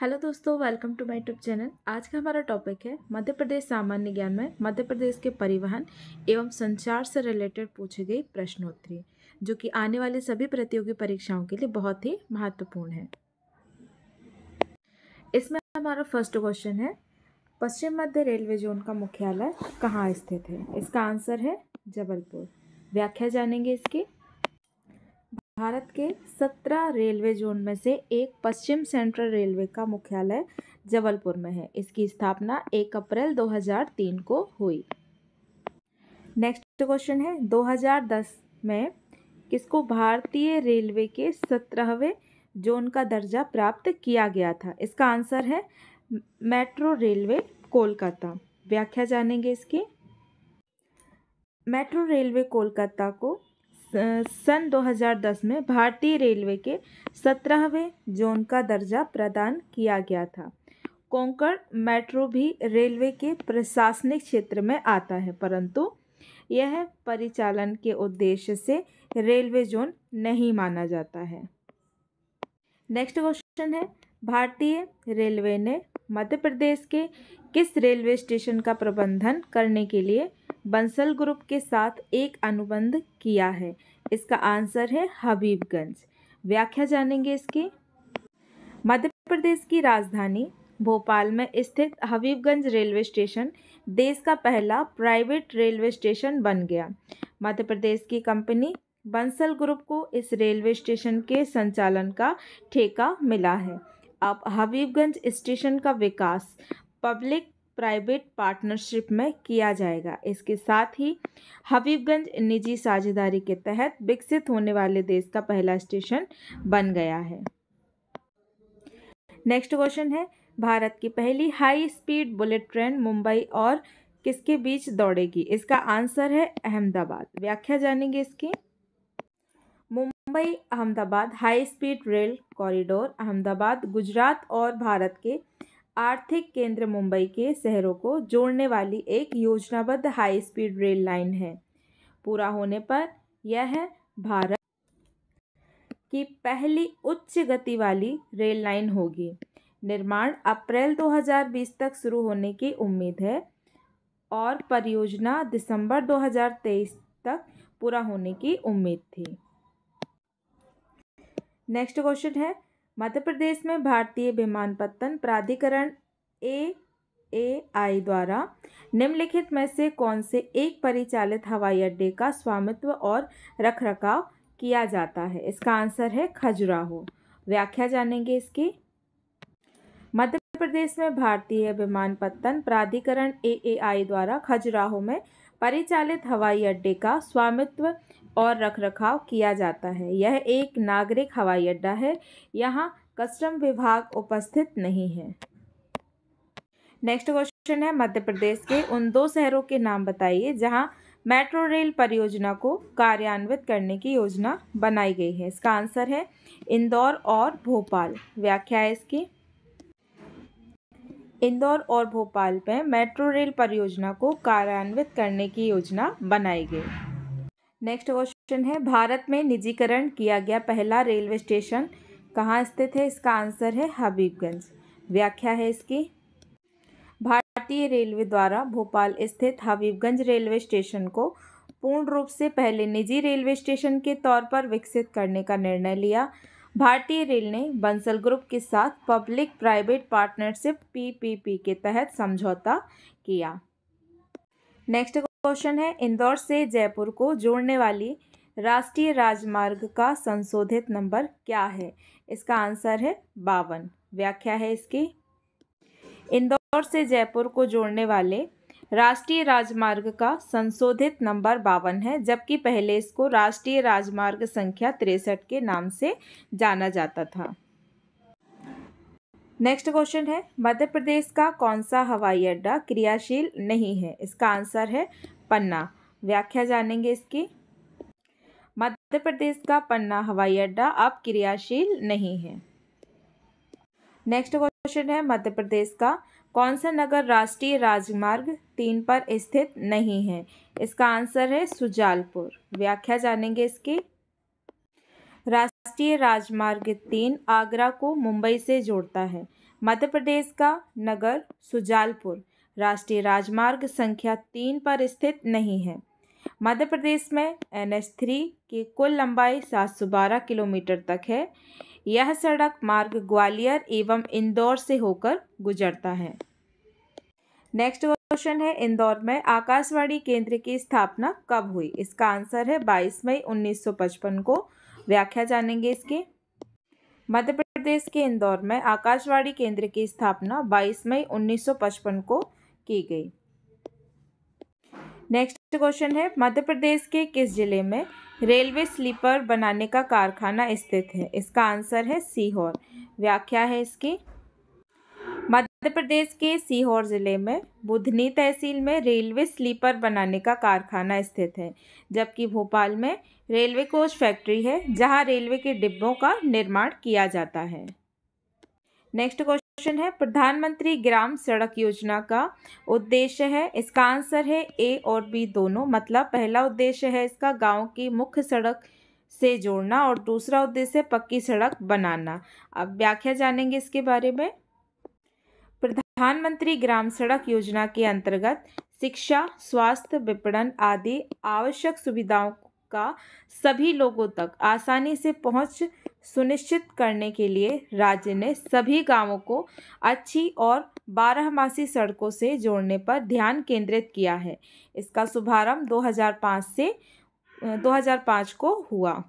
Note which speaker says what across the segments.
Speaker 1: hello दोस्तों welcome to my tube channel आज का हमारा टॉपिक है मध्य प्रदेश सामान्य ज्ञान में मध्य प्रदेश के परिवहन एवं संचार से रिलेटेड पूछे गई प्रश्नोत्तरी जो कि आने वाले सभी प्रतियोगी परीक्षाओं के लिए बहुत ही महत्वपूर्ण है इसमें हमारा फर्स्ट क्वेश्चन है पश्चिम मध्य रेलवे जोन का मुख्यालय कहाँ स्थित है इसका आंसर है जबलपुर व्याख्या जानेंगे इसकी भारत के सत्रह रेलवे जोन में से एक पश्चिम सेंट्रल रेलवे का मुख्यालय जबलपुर में है इसकी स्थापना 1 अप्रैल 2003 को हुई नेक्स्ट क्वेश्चन है 2010 में किसको भारतीय रेलवे के सत्रहवें जोन का दर्जा प्राप्त किया गया था इसका आंसर है मेट्रो रेलवे कोलकाता व्याख्या जानेंगे इसकी मेट्रो रेलवे कोलकाता को सन 2010 में भारतीय रेलवे के सत्रहवें जोन का दर्जा प्रदान किया गया था कोंकण मेट्रो भी रेलवे के प्रशासनिक क्षेत्र में आता है परंतु यह परिचालन के उद्देश्य से रेलवे जोन नहीं माना जाता है नेक्स्ट क्वेश्चन है भारतीय रेलवे ने मध्य प्रदेश के किस रेलवे स्टेशन का प्रबंधन करने के लिए बंसल ग्रुप के साथ एक अनुबंध किया है इसका आंसर है हबीबगंज व्याख्या जानेंगे इसकी मध्य प्रदेश की राजधानी भोपाल में स्थित हबीबगंज रेलवे स्टेशन देश का पहला प्राइवेट रेलवे स्टेशन बन गया मध्य प्रदेश की कंपनी बंसल ग्रुप को इस रेलवे स्टेशन के संचालन का ठेका मिला है अब हबीबगंज स्टेशन का विकास पब्लिक प्राइवेट पार्टनरशिप में किया जाएगा इसके साथ ही हबीबगंज निजी साझेदारी के तहत विकसित होने वाले देश का पहला स्टेशन बन गया है नेक्स्ट क्वेश्चन है भारत की पहली high speed bullet train Mumbai और किसके बीच दौड़ेगी इसका आंसर है अहमदाबाद व्याख्या जानेंगे इसकी Mumbai Ahmedabad high speed rail corridor Ahmedabad Gujarat और भारत के आर्थिक केंद्र मुंबई के शहरों को जोड़ने वाली एक योजनाबद्ध हाई स्पीड रेल लाइन है पूरा होने पर यह भारत की पहली उच्च गति वाली रेल लाइन होगी निर्माण अप्रैल 2020 तक शुरू होने की उम्मीद है और परियोजना दिसंबर 2023 तक पूरा होने की उम्मीद थी नेक्स्ट क्वेश्चन है मध्य प्रदेश में भारतीय विमानपत्तन प्राधिकरण ए ए आई द्वारा निम्नलिखित में से कौन से एक परिचालित हवाई अड्डे का स्वामित्व और रखरखाव किया जाता है इसका आंसर है खजुराहो व्याख्या जानेंगे इसकी मध्य प्रदेश में भारतीय विमानपत्तन प्राधिकरण ए ए आई द्वारा खजुराहो में परिचालित हवाई अड्डे का स्वामित्व और रखरखाव किया जाता है यह एक नागरिक हवाई अड्डा है यहाँ कस्टम विभाग उपस्थित नहीं है नेक्स्ट क्वेश्चन है मध्य प्रदेश के उन दो शहरों के नाम बताइए जहाँ मेट्रो रेल परियोजना को कार्यान्वित करने की योजना बनाई गई है इसका आंसर है इंदौर और भोपाल व्याख्या है इसकी इंदौर और भोपाल में मेट्रो रेल परियोजना को कार्यान्वित करने की योजना बनाई गई नेक्स्ट क्वेश्चन है भारत में निजीकरण किया गया पहला रेलवे स्टेशन कहाँ स्थित है इसका आंसर है हबीबगंज व्याख्या है इसकी भारतीय रेलवे द्वारा भोपाल स्थित हबीबगंज रेलवे स्टेशन को पूर्ण रूप से पहले निजी रेलवे स्टेशन के तौर पर विकसित करने का निर्णय लिया भारतीय रेल ने बंसल ग्रुप के साथ पब्लिक प्राइवेट पार्टनरशिप पीपीपी के तहत समझौता किया नेक्स्ट क्वेश्चन है इंदौर से जयपुर को जोड़ने वाली राष्ट्रीय राजमार्ग का संशोधित नंबर क्या है इसका आंसर है बावन व्याख्या है इसकी इंदौर से जयपुर को जोड़ने वाले राष्ट्रीय राजमार्ग का संशोधित नंबर बावन है जबकि पहले इसको राष्ट्रीय राजमार्ग संख्या तिरसठ के नाम से जाना जाता था नेक्स्ट क्वेश्चन है मध्य प्रदेश का कौन सा हवाई अड्डा क्रियाशील नहीं है इसका आंसर है पन्ना व्याख्या जानेंगे इसकी मध्य प्रदेश का पन्ना हवाई अड्डा अब क्रियाशील नहीं है नेक्स्ट क्वेश्चन है मध्य प्रदेश का कौन सा नगर राष्ट्रीय राजमार्ग तीन पर स्थित नहीं है इसका आंसर है सुजालपुर व्याख्या जानेंगे इसकी राष्ट्रीय राजमार्ग तीन आगरा को मुंबई से जोड़ता है मध्य प्रदेश का नगर सुजालपुर राष्ट्रीय राजमार्ग संख्या तीन पर स्थित नहीं है मध्य प्रदेश में एन एच थ्री की कुल लंबाई सात सौ बारह किलोमीटर तक है यह सड़क मार्ग ग्वालियर एवं इंदौर से होकर गुजरता है नेक्स्ट क्वेश्चन है इंदौर में आकाशवाणी केंद्र की स्थापना कब हुई इसका आंसर है 22 मई 1955 को व्याख्या जानेंगे इसकी मध्य प्रदेश के इंदौर में आकाशवाणी केंद्र की स्थापना 22 मई 1955 को की गई नेक्स्ट क्वेश्चन है मध्य प्रदेश के किस जिले में रेलवे स्लीपर बनाने का कारखाना स्थित है इसका आंसर है सीहोर व्याख्या है इसकी मध्य प्रदेश के सीहोर जिले में बुधनी तहसील में रेलवे स्लीपर बनाने का कारखाना स्थित है जबकि भोपाल में रेलवे कोच फैक्ट्री है जहां रेलवे के डिब्बों का निर्माण किया जाता है नेक्स्ट क्वेश्चन क्वेश्चन है प्रधानमंत्री ग्राम सड़क योजना का उद्देश्य है इसका आंसर है ए और बी दोनों मतलब पहला उद्देश्य है इसका गांव की मुख्य सड़क से जोड़ना और दूसरा उद्देश्य पक्की सड़क बनाना अब व्याख्या जानेंगे इसके बारे में प्रधानमंत्री ग्राम सड़क योजना के अंतर्गत शिक्षा स्वास्थ्य विपणन आदि आवश्यक सुविधाओं का सभी लोगों तक आसानी से पहुंच सुनिश्चित करने के लिए राज्य ने सभी गांवों को अच्छी और बारहमासी सड़कों से जोड़ने पर ध्यान केंद्रित किया है इसका शुभारंभ 2005 से 2005 को हुआ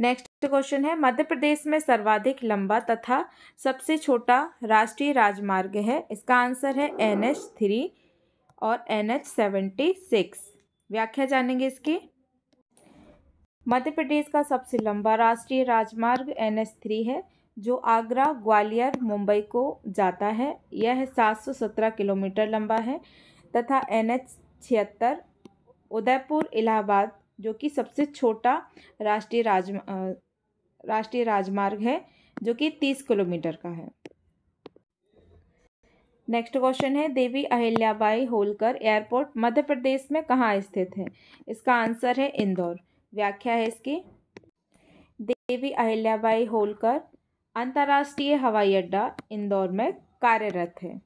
Speaker 1: नेक्स्ट क्वेश्चन है मध्य प्रदेश में सर्वाधिक लंबा तथा सबसे छोटा राष्ट्रीय राजमार्ग है इसका आंसर है एन एच थ्री और एन एच सेवेंटी सिक्स व्याख्या जानेंगे इसकी मध्य प्रदेश का सबसे लंबा राष्ट्रीय राजमार्ग एन एच थ्री है जो आगरा ग्वालियर मुंबई को जाता है यह 717 किलोमीटर लंबा है तथा एन एच छिहत्तर उदयपुर इलाहाबाद जो कि सबसे छोटा राष्ट्रीय राज राष्ट्रीय राजमार्ग है जो कि तीस किलोमीटर का है नेक्स्ट क्वेश्चन है देवी अहिल्याबाई होलकर एयरपोर्ट मध्य प्रदेश में कहाँ स्थित है इसका आंसर है इंदौर व्याख्या है इसकी देवी अहिल्याबाई होलकर अंतर्राष्ट्रीय हवाई अड्डा इंदौर में कार्यरत है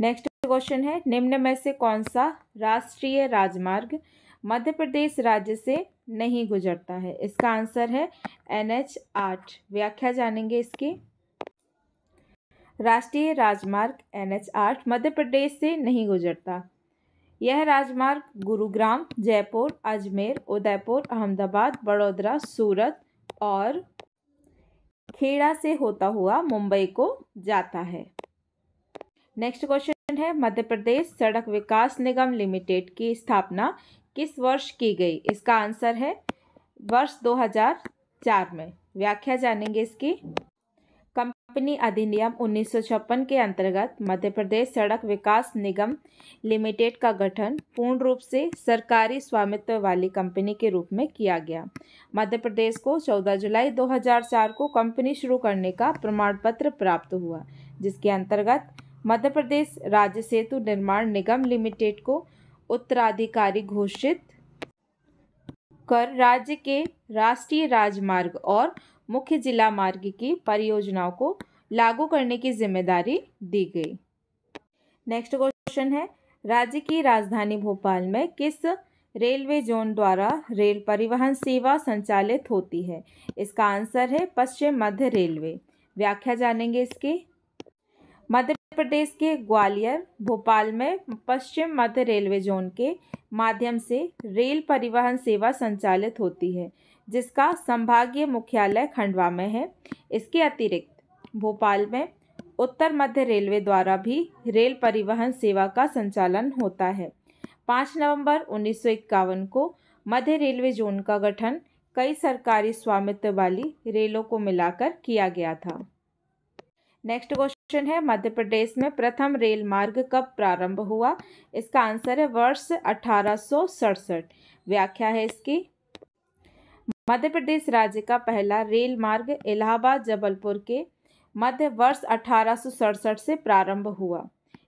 Speaker 1: नेक्स्ट क्वेश्चन है निम्न में से कौन सा राष्ट्रीय राजमार्ग मध्य प्रदेश राज्य से नहीं गुजरता है इसका आंसर है एन एच आठ व्याख्या जानेंगे इसकी राष्ट्रीय राजमार्ग एन एच आठ मध्य प्रदेश से नहीं गुजरता यह राजमार्ग गुरुग्राम जयपुर अजमेर उदयपुर अहमदाबाद बड़ोदरा सूरत और खेड़ा से होता हुआ मुंबई को जाता है नेक्स्ट क्वेश्चन है मध्य प्रदेश सड़क विकास निगम लिमिटेड की स्थापना किस वर्ष की गई इसका आंसर है वर्ष 2004 में व्याख्या जानेंगे इसकी कंपनी अधिनियम उन्नीस के अंतर्गत मध्य प्रदेश सड़क विकास निगम लिमिटेड का गठन पूर्ण रूप से सरकारी स्वामित्व वाली कंपनी के रूप में किया गया मध्य प्रदेश को 14 जुलाई 2004 को कंपनी शुरू करने का प्रमाण पत्र प्राप्त हुआ जिसके अंतर्गत मध्य प्रदेश राज्य सेतु निर्माण निगम लिमिटेड को उत्तराधिकारी घोषित कर राज्य के राष्ट्रीय राजमार्ग और मुख्य जिला मार्ग की परियोजनाओं को लागू करने की जिम्मेदारी दी गई नेक्स्ट क्वेश्चन है राज्य की राजधानी भोपाल में किस रेलवे जोन द्वारा रेल परिवहन सेवा संचालित होती है इसका आंसर है पश्चिम मध्य रेलवे व्याख्या जानेंगे इसके मध्य प्रदेश के ग्वालियर भोपाल में पश्चिम मध्य रेलवे जोन के माध्यम से रेल परिवहन सेवा संचालित होती है जिसका संभागीय मुख्यालय खंडवा में है इसके अतिरिक्त भोपाल में उत्तर मध्य रेलवे द्वारा भी रेल परिवहन सेवा का संचालन होता है पाँच नवंबर उन्नीस को मध्य रेलवे जोन का गठन कई सरकारी स्वामित्व वाली रेलों को मिलाकर किया गया था नेक्स्ट क्वेश्चन है मध्य प्रदेश में प्रथम रेल मार्ग कब प्रारंभ हुआ इसका आंसर है वर्ष अठारह व्याख्या है इसकी मध्य प्रदेश राज्य का पहला रेल मार्ग इलाहाबाद जबलपुर के मध्य वर्ष अठारह से प्रारंभ हुआ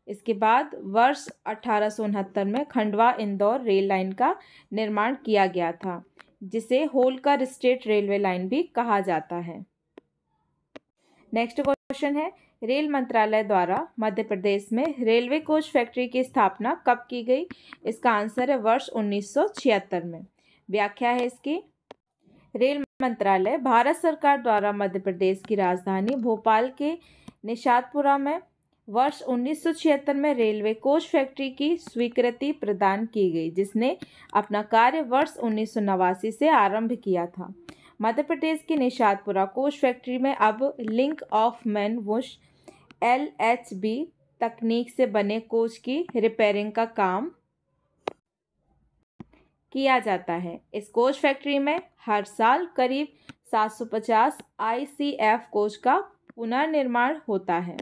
Speaker 1: इसके बाद वर्ष अठारह में खंडवा इंदौर रेल लाइन का निर्माण किया गया था जिसे होलकर स्टेट रेलवे लाइन भी कहा जाता है नेक्स्ट क्वेश्चन है रेल मंत्रालय द्वारा मध्य प्रदेश में रेलवे कोच फैक्ट्री की स्थापना कब की गई इसका आंसर है वर्ष 1976 में व्याख्या है इसकी रेल मंत्रालय भारत सरकार द्वारा मध्य प्रदेश की राजधानी भोपाल के निषादपुरा में वर्ष उन्नीस में रेलवे कोच फैक्ट्री की स्वीकृति प्रदान की गई जिसने अपना कार्य वर्ष उन्नीस से आरंभ किया था मध्य प्रदेश की निषादपुरा कोच फैक्ट्री में अब लिंक ऑफ मैन वुश एल तकनीक से बने कोच की रिपेयरिंग का काम किया जाता है इस कोच फैक्ट्री में हर साल करीब 750 पचास कोच का पुनर्निर्माण होता है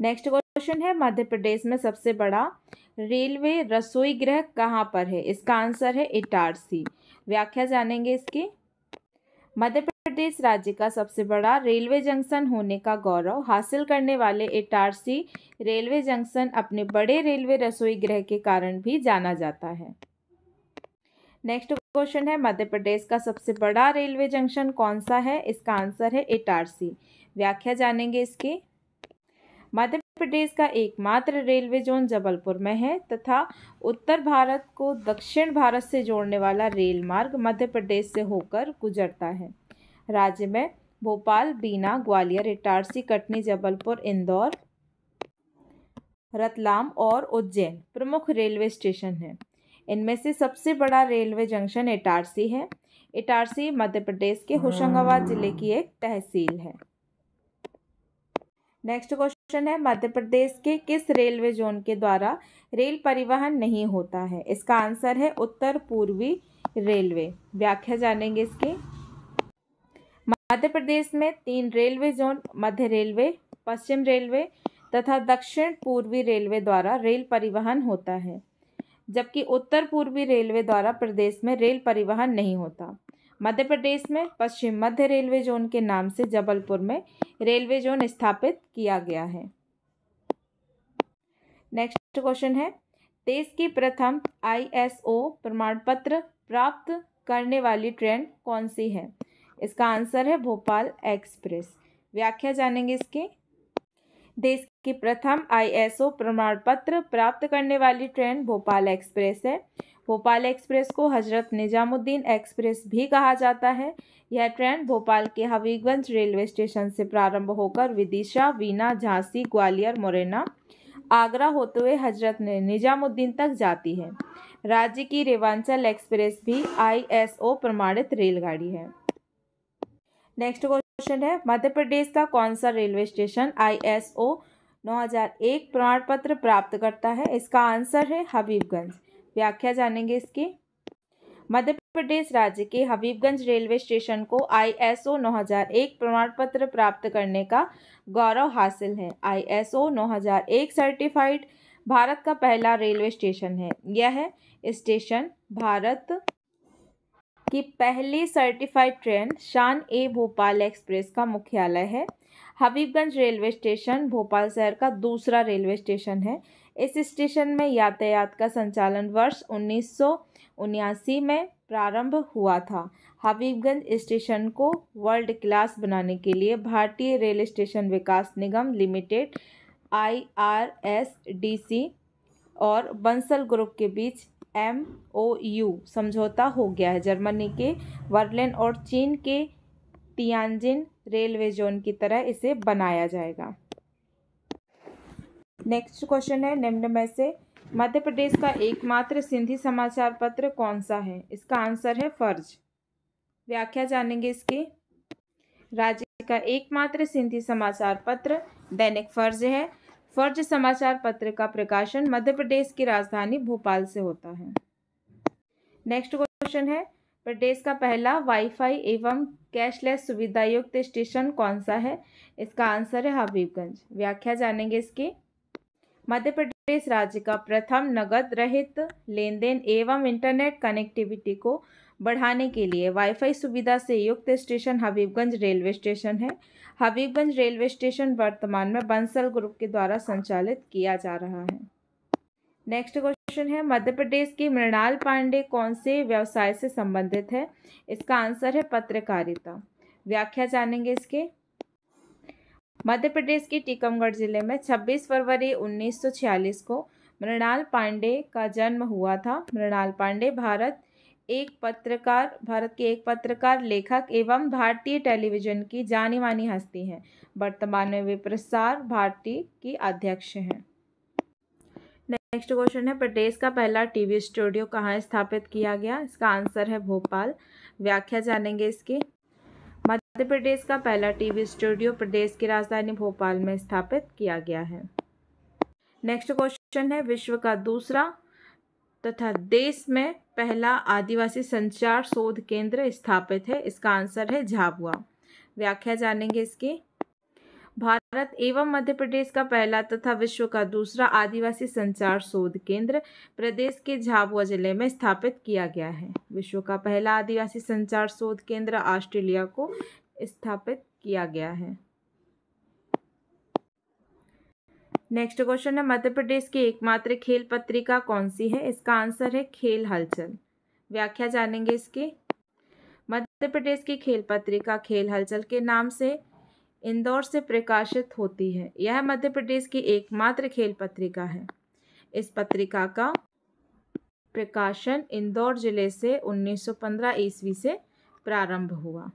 Speaker 1: नेक्स्ट क्वेश्चन है मध्य प्रदेश में सबसे बड़ा रेलवे रसोई गृह कहाँ पर है इसका आंसर है इटारसी व्याख्या जानेंगे इसकी मध्य प्रदेश राज्य का सबसे बड़ा रेलवे जंक्शन होने का गौरव हासिल करने वाले इटारसी रेलवे जंक्शन अपने बड़े रेलवे रसोई गृह के कारण भी जाना जाता है नेक्स्ट क्वेश्चन है मध्य प्रदेश का सबसे बड़ा रेलवे जंक्शन कौन सा है इसका आंसर है इटारसी व्याख्या जानेंगे इसकी मध्य प्रदेश का एकमात्र रेलवे जोन जबलपुर में है तथा उत्तर भारत को दक्षिण भारत से जोड़ने वाला रेल मार्ग मध्य प्रदेश से होकर गुजरता है राज्य में भोपाल बीना ग्वालियर इटारसी कटनी जबलपुर इंदौर रतलाम और उज्जैन प्रमुख रेलवे स्टेशन हैं इनमें से सबसे बड़ा रेलवे जंक्शन इटारसी है इटारसी मध्य प्रदेश के होशंगाबाद जिले की एक तहसील है नेक्स्ट क्वेश्चन है मध्य प्रदेश के किस रेलवे जोन के द्वारा रेल परिवहन नहीं होता है इसका आंसर है उत्तर पूर्वी रेलवे व्याख्या जानेंगे इसकी मध्य प्रदेश में तीन रेलवे जोन मध्य रेलवे पश्चिम रेलवे तथा दक्षिण पूर्वी रेलवे द्वारा रेल परिवहन होता है जबकि उत्तर पूर्वी रेलवे द्वारा प्रदेश में रेल परिवहन नहीं होता मध्य प्रदेश में पश्चिम मध्य रेलवे जोन के नाम से जबलपुर में रेलवे जोन स्थापित किया गया है नेक्स्ट क्वेश्चन है देश की प्रथम आईएसओ प्रमाण पत्र प्राप्त करने वाली ट्रेन कौन सी है इसका आंसर है भोपाल एक्सप्रेस व्याख्या जानेंगे इसकी देश की प्रथम आईएसओ प्रमाण पत्र प्राप्त करने वाली ट्रेन भोपाल एक्सप्रेस है भोपाल एक्सप्रेस को हजरत निजामुद्दीन एक्सप्रेस भी कहा जाता है यह ट्रेन भोपाल के हबीबगंज रेलवे स्टेशन से प्रारंभ होकर विदिशा वीना झांसी ग्वालियर मुरैना आगरा होते हुए हजरत निजामुद्दीन तक जाती है राज्य की रेवांचल एक्सप्रेस भी आईएसओ प्रमाणित रेलगाड़ी है नेक्स्ट क्वेश्चन क्वेश्चन है मध्य प्रदेश का कौन सा railway station I S O नौ हजार एक प्रमाण पत्र प्राप्त करता है इसका आंसर है हबीबगंज व्याख्या जानेंगे इसकी मध्य प्रदेश राज्य के हबीबगंज रेलवे स्टेशन को आई एस ओ नौ हजार एक प्रमाण पत्र प्राप्त करने का गौरव हासिल है आई एस ओ नौ हजार एक सर्टिफाइड भारत का पहला रेलवे स्टेशन है यह स्टेशन भारत कि पहली सर्टिफाइड ट्रेन शान ए भोपाल एक्सप्रेस का मुख्यालय है हबीबगंज रेलवे स्टेशन भोपाल शहर का दूसरा रेलवे स्टेशन है इस स्टेशन में यातायात का संचालन वर्ष उन्नीस में प्रारंभ हुआ था हबीबगंज स्टेशन को वर्ल्ड क्लास बनाने के लिए भारतीय रेल स्टेशन विकास निगम limited I R S D C और बंसल ग्रुप के बीच एम ओ यू समझौता हो गया है जर्मनी के वर्लिन और चीन के तियानजिन रेलवे जोन की तरह इसे बनाया जाएगा नेक्स्ट क्वेश्चन है निम्न में से मध्य प्रदेश का एकमात्र सिंधी समाचार पत्र कौन सा है इसका आंसर है फर्ज व्याख्या जानेंगे इसके राज्य का एकमात्र सिंधी समाचार पत्र दैनिक फर्ज है फर्ज समाचार पत्र का प्रकाशन मध्य प्रदेश की राजधानी भोपाल से होता है नेक्स्ट क्वेश्चन है प्रदेश का पहला वाईफाई एवं कैशलेस सुविधा युक्त स्टेशन कौन सा है इसका आंसर है हबीबगंज व्याख्या जानेंगे इसकी मध्य प्रदेश राज्य का प्रथम नगद रहित लेन देन एवं इंटरनेट कनेक्टिविटी को बढ़ाने के लिए वाईफाई सुविधा से युक्त स्टेशन हबीबगंज रेलवे स्टेशन है हबीबगंज रेलवे स्टेशन वर्तमान में बंसल ग्रुप के द्वारा संचालित किया जा रहा है नेक्स्ट क्वेश्चन है मध्य प्रदेश की मृणाल पांडे कौन से व्यवसाय से संबंधित है इसका आंसर है पत्रकारिता व्याख्या जानेंगे इसके मध्य प्रदेश के टीकमगढ़ जिले में 26 फरवरी 1946 को मृणाल पांडे का जन्म हुआ था मृणाल पांडे भारत एक पत्रकार भारत के एक पत्रकार लेखक एवं भारतीय टेलीविज़न की जानी मानी हस्ती हैं वर्तमान में वे प्रसार भारती की अध्यक्ष हैं नेक्स्ट क्वेश्चन है प्रदेश का पहला टीवी स्टूडियो कहाँ स्थापित किया गया इसका आंसर है भोपाल व्याख्या जानेंगे इसकी मध्य प्रदेश का पहला टीवी स्टूडियो प्रदेश की राजधानी भोपाल में स्थापित किया गया है नेक्स्ट क्वेश्चन है विश्व का दूसरा तथा देश में पहला आदिवासी संचार शोध केंद्र स्थापित है इसका आंसर है झाबुआ व्याख्या जानेंगे इसकी भारत एवं मध्य प्रदेश का पहला तथा विश्व का दूसरा आदिवासी संचार शोध केंद्र प्रदेश के झाबुआ जिले में स्थापित किया गया है विश्व का पहला आदिवासी संचार शोध केंद्र ऑस्ट्रेलिया को स्थापित किया गया है नेक्स्ट क्वेश्चन है मध्य प्रदेश की एकमात्र खेल पत्रिका कौन सी है इसका आंसर है खेल हलचल व्याख्या जानेंगे इसकी मध्य प्रदेश की खेल पत्रिका खेल हलचल के नाम से इंदौर से प्रकाशित होती है यह मध्य प्रदेश की एकमात्र खेल पत्रिका है इस पत्रिका का प्रकाशन इंदौर जिले से 1915 ईस्वी से प्रारंभ हुआ